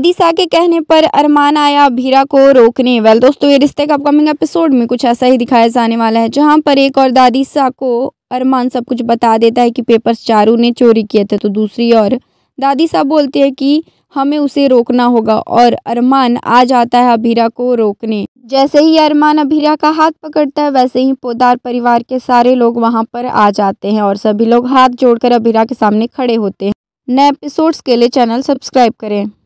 आदिशाह के कहने पर अरमान आया भीरा को रोकने वेल दोस्तों ये रिश्ते का अपकमिंग एपिसोड में कुछ ऐसा ही दिखाया जाने वाला है जहां पर एक और दादी शाह को अरमान सब कुछ बता देता है कि पेपर्स चारू ने चोरी किए थे तो दूसरी और दादी साहब बोलते हैं कि हमें उसे रोकना होगा और अरमान आ जाता है अभीरा को रोकने जैसे ही अरमान अभीरा का हाथ पकड़ता है वैसे ही पोदार परिवार के सारे लोग वहां पर आ जाते हैं और सभी लोग हाथ जोड़कर अभीरा के सामने खड़े होते हैं नए एपिसोड्स के लिए चैनल सब्सक्राइब करें